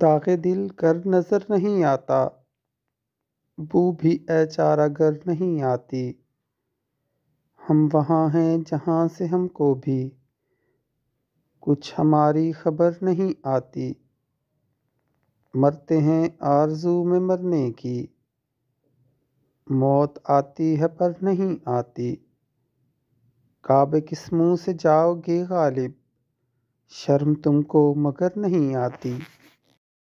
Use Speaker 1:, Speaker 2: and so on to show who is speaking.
Speaker 1: दाग़ दिल कर नज़र नहीं आता बू भी ए गर नहीं आती हम वहाँ हैं जहाँ से हमको भी कुछ हमारी खबर नहीं आती मरते हैं आरजू में मरने की मौत आती है पर नहीं आती काबे किस मुँह से जाओगे गालिब शर्म तुमको मगर नहीं आती